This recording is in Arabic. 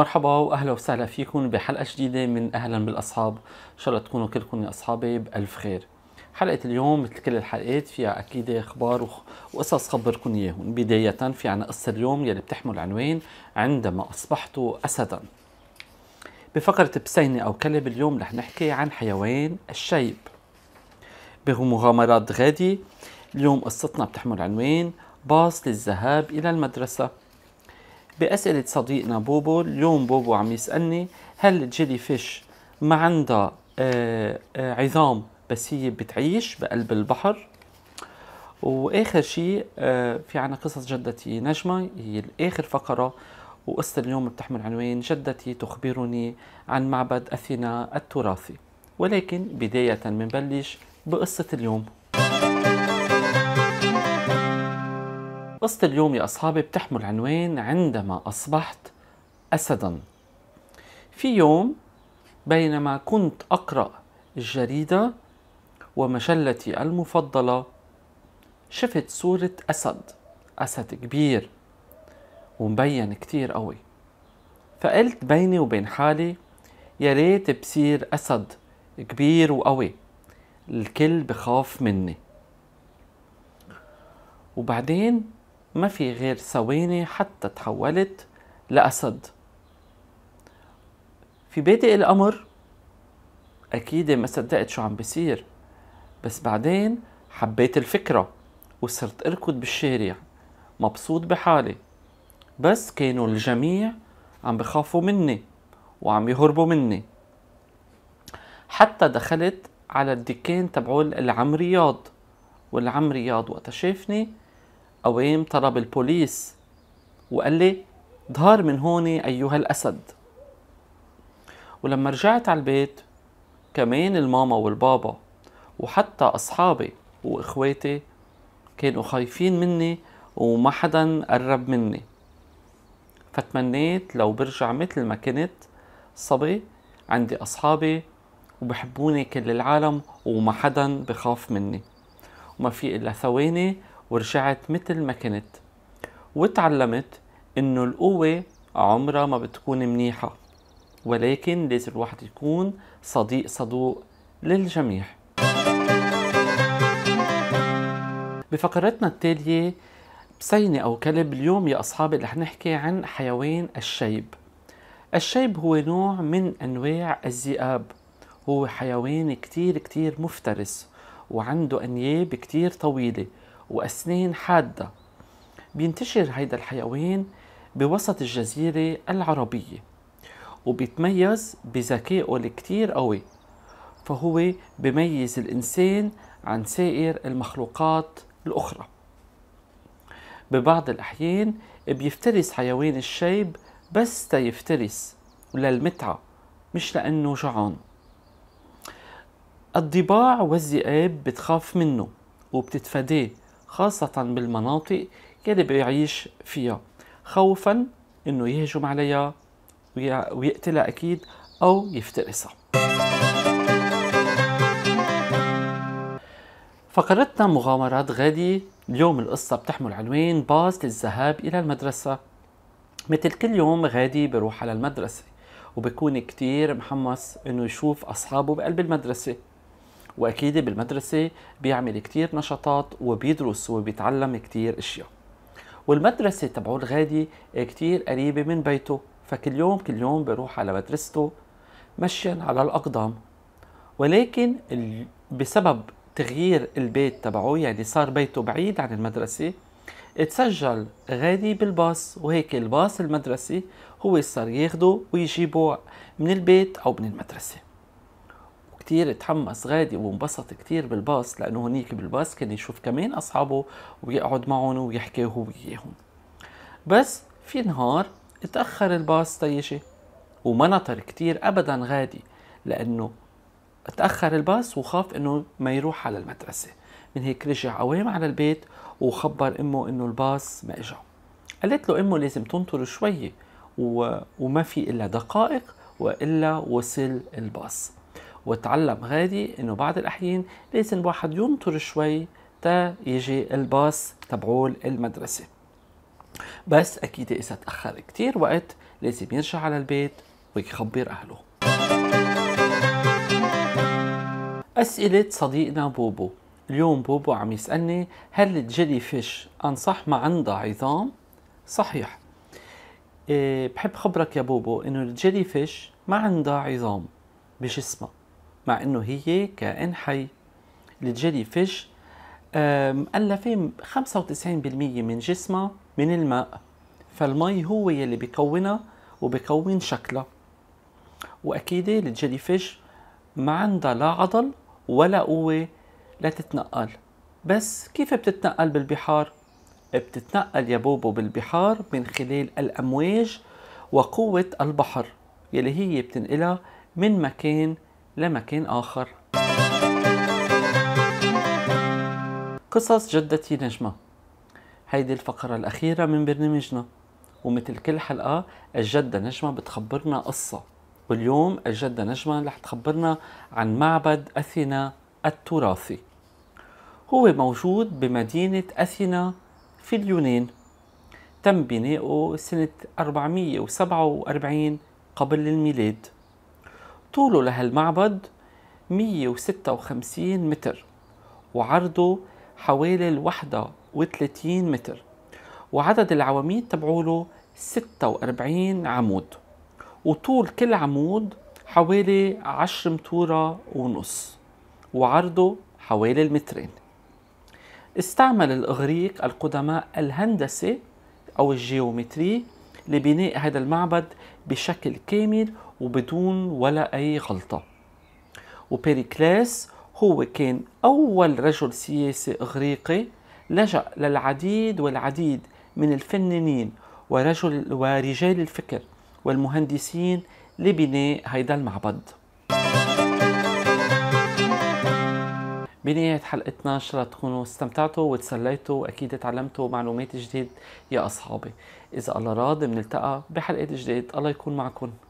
مرحبا واهلا وسهلا فيكم بحلقه جديده من اهلا بالاصحاب ان شاء الله تكونوا كلكم يا اصحابي بالف خير حلقه اليوم مثل كل الحلقات فيها اكيد اخبار وقصص خبركم اياهم بدايه في عنا قصه اليوم يلي بتحمل عنوان عندما اصبحت اسدا بفقره بسينه او كلب اليوم رح نحكي عن حيوان الشيب بمغامرات غادي اليوم قصتنا بتحمل عنوان باص للذهاب الى المدرسه بأسئلة صديقنا بوبو اليوم بوبو عم يسألني هل الجيلي فيش ما عندها آه، آه، عظام بس هي بتعيش بقلب البحر واخر شيء آه، في عنا قصص جدتي نجمه هي اخر فقره وقصة اليوم بتحمل عنوان جدتي تخبرني عن معبد أثينا التراثي ولكن بداية منبلش بقصة اليوم قصة اليوم يا أصحابي بتحمل عنوان عندما أصبحت أسدا في يوم بينما كنت أقرأ الجريدة ومجلتي المفضلة شفت صورة أسد أسد كبير ومبين كتير قوي فقلت بيني وبين حالي يا ريت بصير أسد كبير وقوي الكل بخاف مني وبعدين ما في غير ثواني حتى تحولت لأسد في بادئ الأمر أكيد ما صدقت شو عم بصير بس بعدين حبيت الفكرة وصرت أركض بالشارع مبسوط بحالي بس كانوا الجميع عم بخافوا مني وعم يهربوا مني حتى دخلت على الدكان تبعول العم رياض والعم رياض وقت شافني قوام طلب البوليس وقال لي ظهر من هون أيها الأسد ولما رجعت على البيت كمان الماما والبابا وحتى أصحابي وإخواتي كانوا خايفين مني وما حدا قرب مني فتمنيت لو برجع مثل ما كنت صبي عندي أصحابي وبحبوني كل العالم وما حدا بخاف مني وما في إلا ثواني ورجعت مثل ما كنت وتعلمت انه القوة عمرها ما بتكون منيحة ولكن لازم الواحد يكون صديق صدوق للجميع بفقرتنا التالية بسينة أو كلب اليوم يا أصحابي رح نحكي عن حيوان الشيب الشيب هو نوع من أنواع الذئاب هو حيوان كتير كتير مفترس وعنده أنياب كتير طويلة وأسنان حادة بينتشر هيدا الحيوان بوسط الجزيرة العربية وبيتميز بذكائه الكتير قوي فهو بميز الإنسان عن سائر المخلوقات الأخرى ببعض الأحيان بيفترس حيوان الشيب بس تيفترس وللمتعة مش لأنه جعان الضباع والذئاب بتخاف منه وبتتفاداه خاصة بالمناطق يلي بيعيش فيها خوفا انه يهجم عليها ويقتلها اكيد او يفترسها فقرتنا مغامرات غادي اليوم القصة بتحمل عنوان باص للذهاب إلى المدرسة مثل كل يوم غادي بروح على المدرسة وبكون كتير محمس إنه يشوف أصحابه بقلب المدرسة واكيد بالمدرسه بيعمل كتير نشاطات وبيدرس وبيتعلم كتير اشياء والمدرسه تبعو الغادي كتير قريبه من بيته فكل يوم كل يوم بروح على مدرسته مشيا على الاقدام ولكن بسبب تغيير البيت تبعه يعني صار بيته بعيد عن المدرسه اتسجل غادي بالباص وهيك الباص المدرسي هو صار ياخده ويجيبه من البيت او من المدرسه كتير تحمس غادي وانبسط كتير بالباص لأنه هنيك بالباص كان يشوف كمان أصحابه ويقعد معهم ويحكي هو وياهم بس في نهار اتأخر الباص تيجي وما نطر كتير أبدا غادي لأنه اتأخر الباص وخاف إنه ما يروح على المدرسة من هيك رجع قوام على البيت وخبر أمه إنه الباص ما إجا قالت له أمه لازم تنطر شوية و... وما في إلا دقائق وإلا وصل الباص وتعلم غادي انه بعض الاحيان لازم الواحد ينطر شوي تا يجي الباص تبعول المدرسه بس اكيد اذا تاخر كتير وقت لازم يرجع على البيت ويخبر اهله أسئلة صديقنا بوبو اليوم بوبو عم يسألني هل الجيلي فيش أنصح ما عندها عظام؟ صحيح إيه، بحب خبرك يا بوبو إنه الجيلي فيش ما عندها عظام بجسمها مع انه هي كائن حي الجيلي فيش مألفة 95% من جسمها من الماء فالمي هو يلي بيكونها وبكون شكلها واكيد الجيلي فيش ما عندها لا عضل ولا قوة لتتنقل بس كيف بتتنقل بالبحار؟ بتتنقل يا بوبو بالبحار من خلال الأمواج وقوة البحر يلي هي بتنقلها من مكان لمكان آخر قصص جدتي نجمة هيدي الفقرة الأخيرة من برنامجنا ومثل كل حلقة الجدة نجمة بتخبرنا قصة واليوم الجدة نجمة رح تخبرنا عن معبد أثينا التراثي هو موجود بمدينة أثينا في اليونان تم بنائه سنة 447 قبل الميلاد طوله لهالمعبد 156 متر وعرضه حوالي ال 31 متر وعدد العواميد تبعوله 46 عمود وطول كل عمود حوالي 10 متورة ونص وعرضه حوالي المترين استعمل الإغريق القدماء الهندسة أو الجيومتري لبناء هذا المعبد بشكل كامل وبدون ولا أي غلطة وبيريكلاس هو كان أول رجل سياسي إغريقي لجأ للعديد والعديد من الفنانين ورجل ورجال الفكر والمهندسين لبناء هذا المعبد بنهاية حلقتنا ان شاء الله تكونوا استمتعتوا وتسليتوا واكيد تعلمتوا معلومات جديد يا اصحابي اذا الله راد بنلتقى بحلقات جديد الله يكون معكم